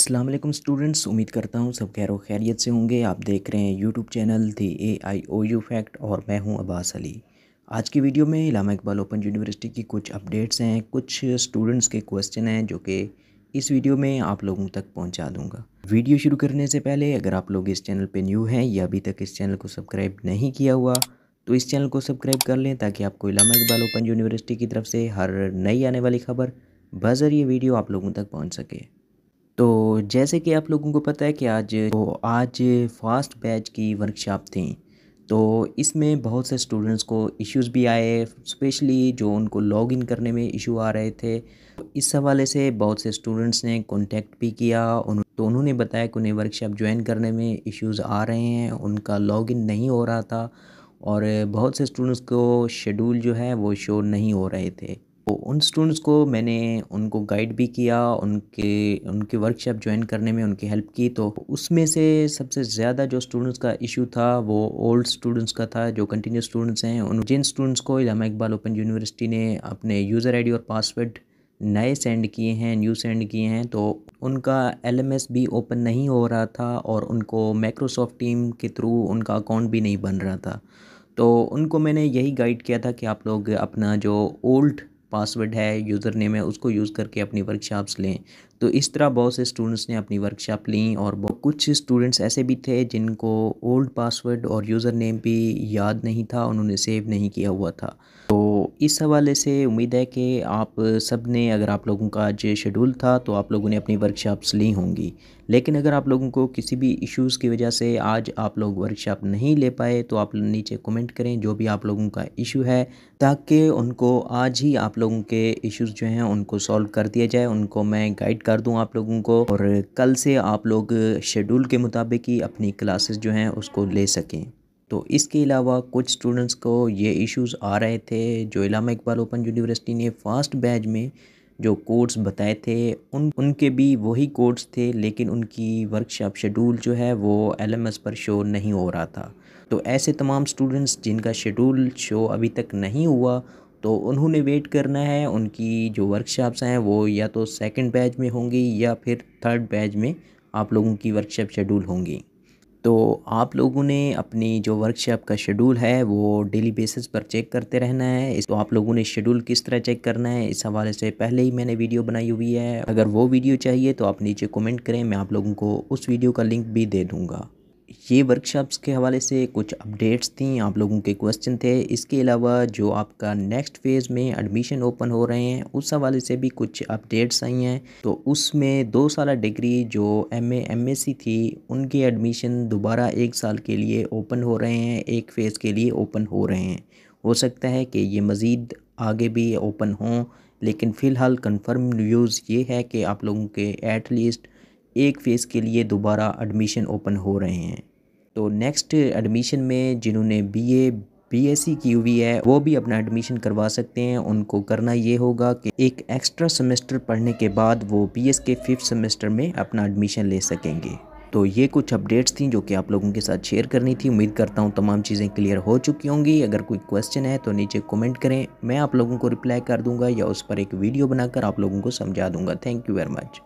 Aslam students उम्मीद करता हूँ सब खैर खैरियत से होंगे आप देख रहे हैं YouTube channel the A I O U fact और मैं हूँ अब्बास अली आज की वीडियो में इलामा इकबाल ओपन यूनिवर्सिटी की कुछ अपडेट्स हैं कुछ स्टूडेंट्स के क्वेश्चन हैं जो कि इस वीडियो में आप लोगों तक पहुँचा दूँगा वीडियो शुरू करने से पहले अगर आप लोग इस चैनल पर न्यू हैं या अभी तक इस चैनल को सब्सक्राइब नहीं किया हुआ तो इस चैनल को सब्सक्राइब कर लें ताकि आपको इलामा इकबाल ओपन यूनिवर्सिटी की तरफ से हर नई आने वाली खबर ये वीडियो आप लोगों तक पहुँच सके तो जैसे कि आप लोगों को पता है कि आज तो आज फास्ट बैच की वर्कशॉप थी तो इसमें बहुत से स्टूडेंट्स को इश्यूज भी आए स्पेशली जो उनको लॉग इन करने में इशू आ रहे थे इस हवाले से बहुत से स्टूडेंट्स ने कॉन्टेक्ट भी किया उन तो उन्होंने बताया कि उन्हें वर्कशॉप ज्वाइन करने में इश्यूज़ आ रहे हैं उनका लॉग इन नहीं हो रहा था और बहुत से स्टूडेंट्स को शेड्यूल जो है वो शो नहीं हो रहे थे तो उन स्टूडेंट्स को मैंने उनको गाइड भी किया उनके उनके वर्कशॉप ज्वाइन करने में उनकी हेल्प की तो उसमें से सबसे ज़्यादा जो स्टूडेंट्स का इशू था वो ओल्ड स्टूडेंट्स का था जो कंटिन्यू स्टूडेंट्स हैं उन जिन स्टूडेंट्स को इलामा इकबाल ओपन यूनिवर्सिटी ने अपने यूज़र आईडी और पासवर्ड नए सेंड किए हैं न्यू सेंड किए हैं तो उनका एस भी ओपन नहीं हो रहा था और उनको माइक्रोसॉफ्ट टीम के थ्रू उनका अकाउंट भी नहीं बन रहा था तो उनको मैंने यही गाइड किया था कि आप लोग अपना जो ओल्ड पासवर्ड है यूज़र नेम है उसको यूज़ करके अपनी वर्कशॉप्स लें तो इस तरह बहुत से स्टूडेंट्स ने अपनी वर्कशॉप ली और कुछ स्टूडेंट्स ऐसे भी थे जिनको ओल्ड पासवर्ड और यूज़र नेम भी याद नहीं था उन्होंने सेव नहीं किया हुआ था तो इस हवाले से उम्मीद है कि आप सब ने अगर आप लोगों का आज शेड्यूल था तो आप लोगों ने अपनी वर्कशॉप्स ली होंगी लेकिन अगर आप लोगों को किसी भी इश्यूज़ की वजह से आज आप लोग वर्कशॉप नहीं ले पाए तो आप नीचे कमेंट करें जो भी आप लोगों का इशू है ताकि उनको आज ही आप लोगों के इश्यूज़ जो हैं उनको सॉल्व कर दिया जाए उनको मैं गाइड कर दूँ आप लोगों को और कल से आप लोग शेड्यूल के मुताबिक ही अपनी क्लासेस जो हैं उसको ले सकें तो इसके अलावा कुछ स्टूडेंट्स को ये इश्यूज़ आ रहे थे जो इलामा इकबाल ओपन यूनिवर्सिटी ने फ़ास्ट बैच में जो कोड्स बताए थे उन उनके भी वही कोड्स थे लेकिन उनकी वर्कशॉप शेड्यूल जो है वो एल पर शो नहीं हो रहा था तो ऐसे तमाम स्टूडेंट्स जिनका शेड्यूल शो अभी तक नहीं हुआ तो उन्होंने वेट करना है उनकी जो वर्कशॉप्स हैं वो या तो सेकंड बैच में होंगी या फिर थर्ड बैच में आप लोगों की वर्कशॉप शेड्यूल होंगी तो आप लोगों ने अपनी जो वर्कशॉप का शेड्यूल है वो डेली बेसिस पर चेक करते रहना है तो आप लोगों ने शेड्यूल किस तरह चेक करना है इस हवाले से पहले ही मैंने वीडियो बनाई हुई है अगर वो वीडियो चाहिए तो आप नीचे कमेंट करें मैं आप लोगों को उस वीडियो का लिंक भी दे दूँगा ये वर्कशॉप्स के हवाले से कुछ अपडेट्स थी आप लोगों के क्वेश्चन थे इसके अलावा जो आपका नेक्स्ट फेज़ में एडमिशन ओपन हो रहे हैं उस हवाले से भी कुछ अपडेट्स आई हैं तो उसमें दो साल डिग्री जो एम एमए सी थी उनके एडमिशन दोबारा एक साल के लिए ओपन हो रहे हैं एक फ़ेज़ के लिए ओपन हो रहे हैं हो सकता है कि ये मज़ीद आगे भी ओपन हों लेकिन फ़िलहाल कन्फर्म न्यूज़ ये है कि आप लोगों के लीस्ट एक फ़ेज़ के लिए दोबारा एडमिशन ओपन हो रहे हैं तो नेक्स्ट एडमिशन में जिन्होंने बीए बीएससी की हुई है वो भी अपना एडमिशन करवा सकते हैं उनको करना ये होगा कि एक एक्स्ट्रा सेमेस्टर पढ़ने के बाद वो एस के फिफ्थ सेमेस्टर में अपना एडमिशन ले सकेंगे तो ये कुछ अपडेट्स थी जो कि आप लोगों के साथ शेयर करनी थी उम्मीद करता हूँ तमाम चीज़ें क्लियर हो चुकी होंगी अगर कोई क्वेश्चन है तो नीचे कमेंट करें मैं आप लोगों को रिप्लाई कर दूंगा या उस पर एक वीडियो बनाकर आप लोगों को समझा दूंगा थैंक यू वेरी मच